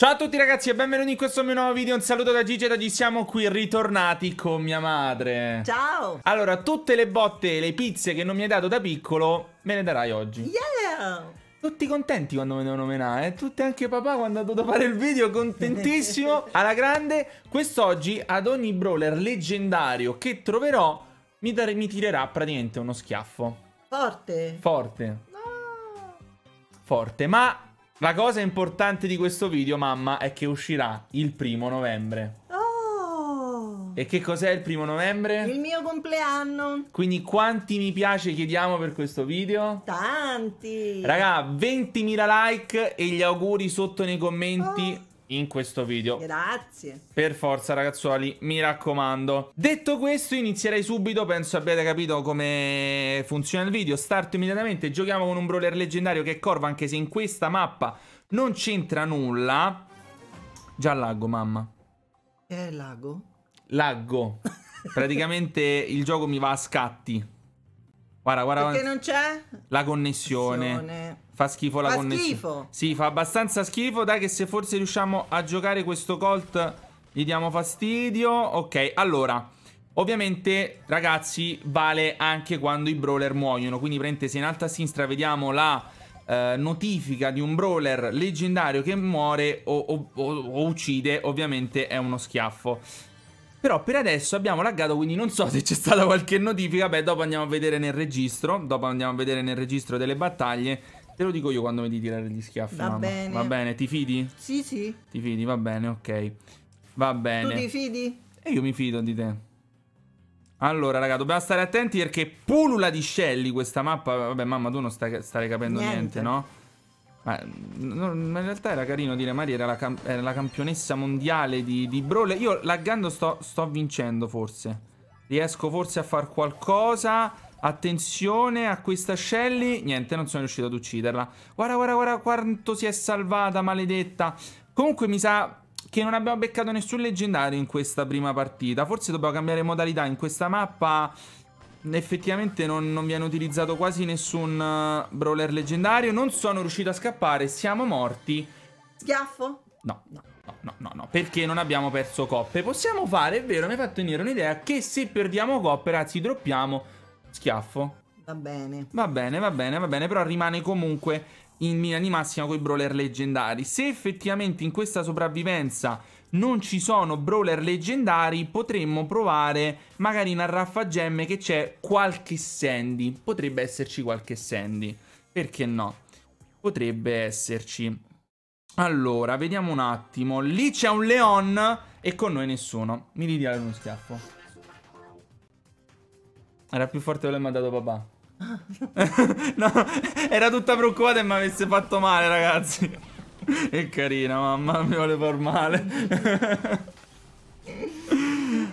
Ciao a tutti ragazzi e benvenuti in questo mio nuovo video, un saluto da Gigi e da oggi siamo qui ritornati con mia madre Ciao Allora, tutte le botte e le pizze che non mi hai dato da piccolo, me le darai oggi Yeah tutti contenti quando mi devono menare, eh? tutti anche papà quando è andato a fare il video, contentissimo, alla grande. Quest'oggi ad ogni brawler leggendario che troverò mi, dare, mi tirerà praticamente uno schiaffo. Forte. Forte. Forte, ma la cosa importante di questo video, mamma, è che uscirà il primo novembre. Oh! E che cos'è il primo novembre? Il mio compleanno. Quindi quanti mi piace chiediamo per questo video? Tanti. Raga, 20.000 like e gli auguri sotto nei commenti. Oh in questo video. Grazie. Per forza ragazzuoli, mi raccomando. Detto questo inizierei subito, penso abbiate capito come funziona il video. Start immediatamente, giochiamo con un brawler leggendario che è Corvo, anche se in questa mappa non c'entra nulla. Già laggo, mamma. Che è laggo? Laggo. Praticamente il gioco mi va a scatti. Guarda, guarda. Perché non c'è? La connessione. connessione. Fa schifo la fa connessione. Schifo. Sì, fa abbastanza schifo. Dai, che se forse riusciamo a giocare questo Colt, gli diamo fastidio. Ok, allora. Ovviamente, ragazzi, vale anche quando i brawler muoiono. Quindi, prende se in alto a sinistra vediamo la eh, notifica di un brawler leggendario che muore o, o, o, o uccide, ovviamente è uno schiaffo. Però per adesso abbiamo laggato, quindi non so se c'è stata qualche notifica. Beh, dopo andiamo a vedere nel registro. Dopo andiamo a vedere nel registro delle battaglie Te lo dico io quando mi di tirare gli schiaffi. Va mamma. bene. Va bene, ti fidi? Sì, sì. Ti fidi, va bene, ok. Va bene. Tu ti fidi? E io mi fido di te. Allora, raga, dobbiamo stare attenti perché pulula di scelli questa mappa. Vabbè, mamma, tu non stai, stai capendo niente, niente no? Ma, ah, no, in realtà era carino dire Maria era la, cam era la campionessa mondiale di, di Brawl. Io laggando sto, sto vincendo forse. Riesco forse a far qualcosa. Attenzione a questa Shelly. Niente, non sono riuscito ad ucciderla. Guarda, guarda, guarda quanto si è salvata, maledetta. Comunque mi sa che non abbiamo beccato nessun leggendario in questa prima partita. Forse dobbiamo cambiare modalità. In questa mappa effettivamente non, non viene utilizzato quasi nessun eh, brawler leggendario. Non sono riuscito a scappare, siamo morti. Schiaffo? No, no. No, no, no, no, perché non abbiamo perso coppe. Possiamo fare, è vero, mi hai fatto venire un'idea che se perdiamo coppe, ragazzi, droppiamo schiaffo. Va bene. Va bene, va bene, va bene, però rimane comunque in linea di massima con i brawler leggendari. Se effettivamente in questa sopravvivenza non ci sono brawler leggendari, potremmo provare magari in Arraffa Gemme che c'è qualche Sandy. Potrebbe esserci qualche Sandy. Perché no? Potrebbe esserci. Allora, vediamo un attimo. Lì c'è un Leon e con noi nessuno. Mi ridia uno schiaffo. Era più forte quello che mi ha dato papà. no, era tutta preoccupata e mi avesse fatto male, ragazzi. Che carina, mamma, mi vuole far male.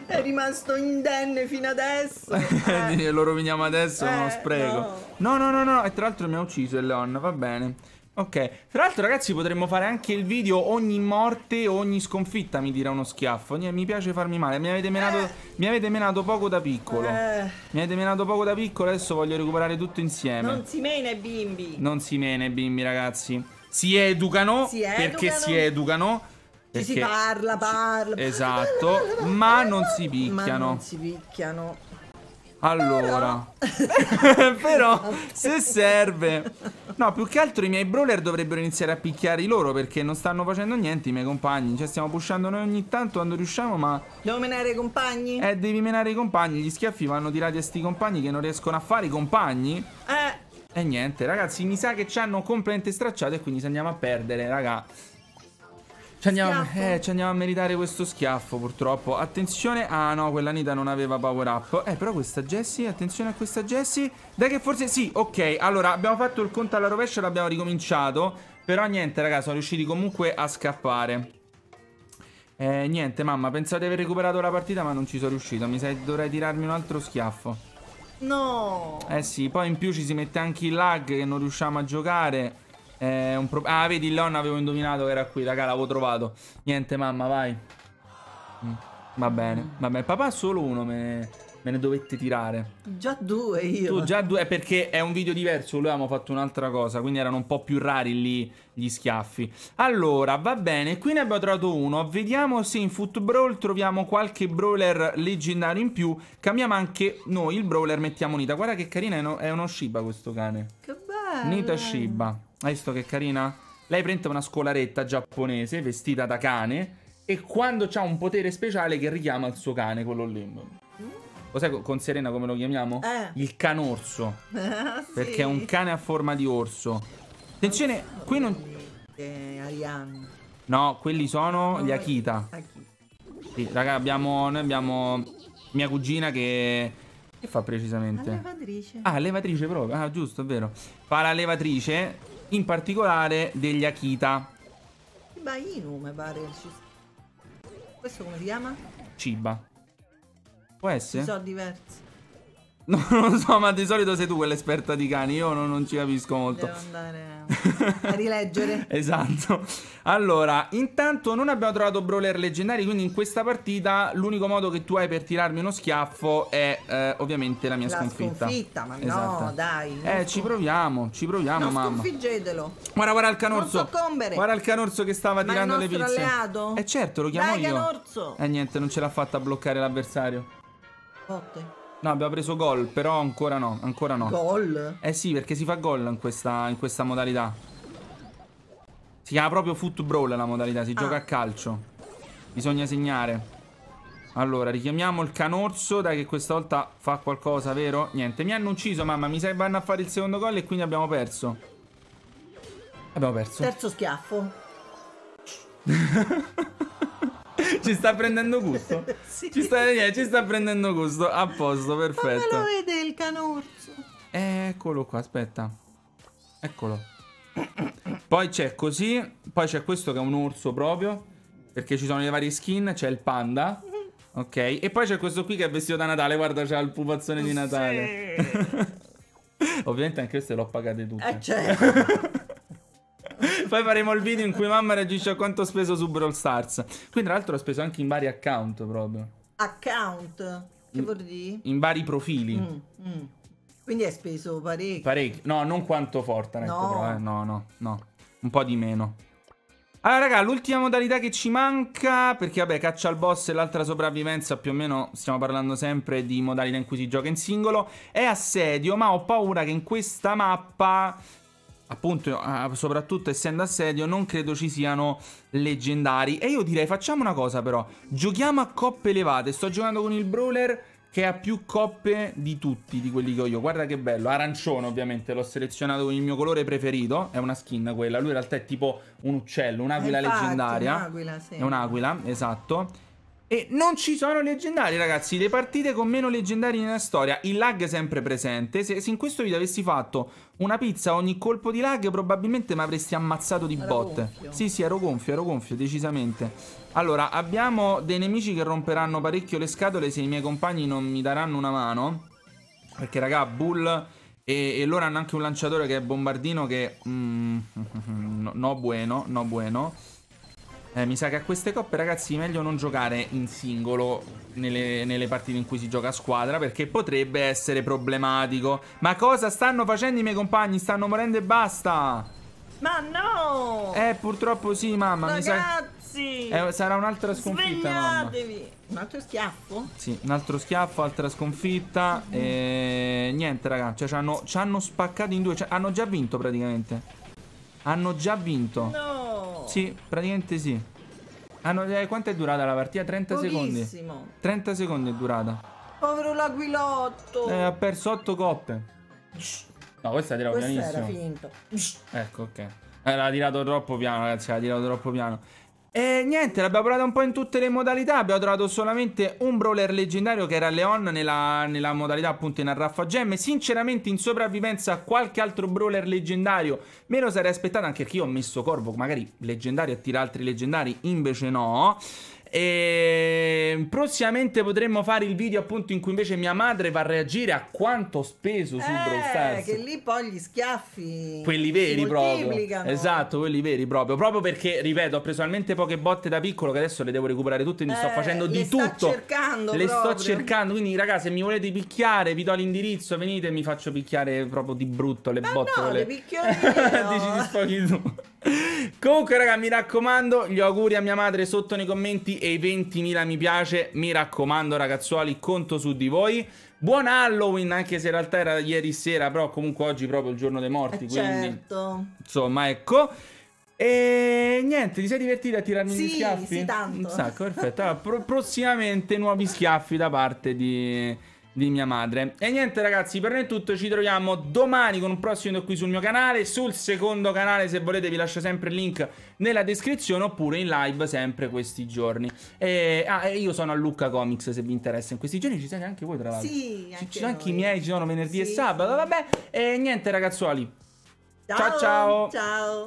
È rimasto indenne fino adesso. Eh. Lo roviniamo adesso, eh, uno spreco. No, no, no, no. no. E tra l'altro mi ha ucciso il Leon, va bene. Ok, tra l'altro ragazzi potremmo fare anche il video ogni morte, ogni sconfitta mi dirà uno schiaffo Mi piace farmi male, mi avete menato, eh. mi avete menato poco da piccolo eh. Mi avete menato poco da piccolo, adesso voglio recuperare tutto insieme Non si mena i bimbi Non si mena i bimbi ragazzi Si educano, si educano. perché si educano perché si parla, parla Esatto, ma non si picchiano Ma non si picchiano allora, però se serve... No, più che altro i miei brawler dovrebbero iniziare a picchiare loro perché non stanno facendo niente i miei compagni. Cioè stiamo pushando noi ogni tanto quando riusciamo, ma... Devo menare i compagni? Eh, devi menare i compagni. Gli schiaffi vanno tirati a sti compagni che non riescono a fare i compagni. Eh. E niente, ragazzi, mi sa che ci hanno completamente stracciato e quindi se andiamo a perdere, raga. Ci andiamo, eh, ci andiamo, a meritare questo schiaffo purtroppo Attenzione, ah no, quella Nita non aveva power up Eh però questa Jessie, attenzione a questa Jessie Dai che forse, sì, ok Allora abbiamo fatto il conto alla rovescia, l'abbiamo ricominciato Però niente ragazzi, sono riusciti comunque a scappare Eh niente mamma, pensavo di aver recuperato la partita ma non ci sono riuscito Mi sa che dovrei tirarmi un altro schiaffo No Eh sì, poi in più ci si mette anche il lag che non riusciamo a giocare è eh, un Ah, vedi, il Lon avevo indovinato che era qui, raga, l'avevo trovato. Niente, mamma, vai. Mm. Va bene, va bene. Papà solo uno me ne, me ne dovette tirare. Già due io. Tu già due, è perché è un video diverso, lui avevamo fatto un'altra cosa, quindi erano un po' più rari lì gli schiaffi. Allora, va bene, qui ne abbiamo trovato uno. Vediamo se in Foot Brawl troviamo qualche brawler leggendario in più. Cambiamo anche noi il brawler, mettiamo Nita. Guarda che carina, è uno Shiba questo cane. Che bello. Nita Shiba. Hai visto che carina? Lei prende una scolaretta giapponese vestita da cane e quando ha un potere speciale che richiama il suo cane, quello lì. Lo sai con Serena come lo chiamiamo? Eh. Il canorso. sì. Ah, Perché è un cane a forma di orso. Attenzione, qui non... Ariane. No, quelli sono gli Akita. Akita. Sì, raga, abbiamo, noi abbiamo mia cugina che... Che fa precisamente? La levatrice. Ah, levatrice proprio. Ah, giusto, è vero. Fa la levatrice in particolare degli Akita. Ciba Inu, mi pare. Questo come si chiama? Ciba. Può essere? Ci sono diversi. non lo so, ma di solito sei tu quell'esperta di cani, io non, non ci capisco molto. Devo andare a rileggere. esatto. Allora, intanto non abbiamo trovato brawler leggendari, quindi in questa partita l'unico modo che tu hai per tirarmi uno schiaffo è eh, ovviamente la mia la sconfitta. sconfitta, ma esatto. no, dai. Eh, ci proviamo, ci proviamo, no, mamma. sconfiggetelo. Guarda, guarda il canorso. Non Guarda il canorso che stava ma tirando le pizze. Ma il alleato? Eh certo, lo chiamo dai, io. Dai, canorzo. Eh niente, non ce l'ha fatta a bloccare l'avversario. Botte. No, abbiamo preso gol, però ancora no, ancora no. Gol? Eh sì, perché si fa gol in questa, in questa modalità. Si chiama proprio football la modalità, si ah. gioca a calcio. Bisogna segnare. Allora, richiamiamo il canorso, dai che questa volta fa qualcosa, vero? Niente, mi hanno ucciso, mamma, mi sa che vanno a fare il secondo gol e quindi abbiamo perso. Abbiamo perso. Terzo schiaffo. ci sta prendendo gusto? Sì. Ci, sta, eh, ci, sta, prendendo gusto. A posto, perfetto. Ma lo vede il canorso. Eccolo qua, aspetta. Eccolo. Poi c'è così, poi c'è questo che è un orso proprio, perché ci sono le varie skin, c'è il panda. Mm-hmm. Ok, e poi c'è questo qui che è vestito da Natale, guarda, c'ha il pupazzone di Natale. Sì. Ovviamente anche queste l'ho pagate tutte. Eh certo. Poi faremo il video in cui mamma reagisce a quanto ho speso su Brawl Stars. Qui tra l'altro ho speso anche in vari account proprio. Account? Che vuol dire? In vari profili. Mm, mm. Quindi hai speso parecchio. Parecchio. No, non quanto Fortnite no. però, eh. No, no, no. Un po' di meno. Allora, raga, l'ultima modalità che ci manca, perché vabbè, caccia al boss e l'altra sopravvivenza, più o meno stiamo parlando sempre di modalità in cui si gioca in singolo, è assedio, ma ho paura che in questa mappa appunto, soprattutto essendo assedio, non credo ci siano leggendari. E io direi, facciamo una cosa però, giochiamo a coppe elevate. Sto giocando con il Brawler che ha più coppe di tutti, di quelli che ho io. Guarda che bello, arancione ovviamente, l'ho selezionato con il mio colore preferito. È una skin quella, lui in realtà è tipo un uccello, un'aquila leggendaria. Un'aquila, sì. È un'aquila, esatto. E non ci sono leggendari, ragazzi. Le partite con meno leggendari nella storia. Il lag è sempre presente. Se, se in questo video avessi fatto una pizza ogni colpo di lag, probabilmente mi avresti ammazzato di botte. Sì, sì, ero gonfio, ero gonfio, decisamente. Allora, abbiamo dei nemici che romperanno parecchio le scatole se i miei compagni non mi daranno una mano. Perché, raga, Bull e, e loro hanno anche un lanciatore che è bombardino che... Mm, no, no bueno, no bueno. Eh, mi sa che a queste coppe, ragazzi, è meglio non giocare in singolo nelle, nelle, partite in cui si gioca a squadra perché potrebbe essere problematico. Ma cosa stanno facendo i miei compagni? Stanno morendo e basta! Ma no! Eh, purtroppo sì, mamma. Ragazzi! Mi sa... eh, sarà un'altra sconfitta, Svegliatevi! Un altro schiaffo? Sì, un altro schiaffo, altra sconfitta mm. E... Eh, niente, ragazzi, cioè ci hanno, ci hanno spaccato in due, cioè, hanno già vinto praticamente Hanno già vinto No! Sì, praticamente sì hanno, ah, eh, quanto è durata la partita? 30 Pochissimo. secondi. 30 secondi è durata. Povero l'aquilotto. Eh, ha perso 8 coppe. No, questa era questa pianissimo. Questa era finito. Ecco, ok. Eh, l'ha tirato troppo piano, ragazzi. L'ha tirato troppo piano. E niente, l'abbiamo provato un po' in tutte le modalità. Abbiamo trovato solamente un brawler leggendario che era Leon nella, nella modalità appunto in Arraffa Gem. Sinceramente, in sopravvivenza a qualche altro brawler leggendario me lo sarei aspettato anche perché io ho messo Corvo, magari leggendario, attira altri leggendari, invece no. E ehm, prossimamente potremmo fare il video appunto in cui invece mia madre va a reagire a quanto ho speso su eh, Brawl Stars. Che lì poi gli schiaffi. Quelli veri proprio. Esatto, quelli veri proprio. Proprio perché, ripeto, ho preso talmente poche botte da piccolo che adesso le devo recuperare tutte. E mi eh, sto facendo di tutto. Le sto cercando. Le proprio. sto cercando. Quindi, ragazzi, se mi volete picchiare, vi do l'indirizzo. Venite e mi faccio picchiare proprio di brutto le Ma botte. No, le, le picchioni. Dici, di sfoghi tu. Comunque, raga, mi raccomando, gli auguri a mia madre sotto nei commenti e i 20.000 mi piace. Mi raccomando, ragazzuoli, conto su di voi. Buon Halloween, anche se in realtà era ieri sera, però comunque oggi è proprio il giorno dei morti, eh quindi... Certo. Insomma, ecco. E niente, ti sei divertita a tirarmi sì, gli schiaffi? Sì, tanto. Un sacco, perfetto. Allora, pro prossimamente nuovi schiaffi da parte di di mia madre. E niente ragazzi, per noi è tutto, ci troviamo domani con un prossimo video qui sul mio canale, sul secondo canale se volete vi lascio sempre il link nella descrizione oppure in live sempre questi giorni. E, ah, e io sono a Lucca Comics se vi interessa, in questi giorni ci siete anche voi tra l'altro. Sì, anche ci sono anche i miei, ci sono venerdì sì, e sabato, sì. vabbè. E niente ragazzuoli. ciao. Ciao. ciao. ciao.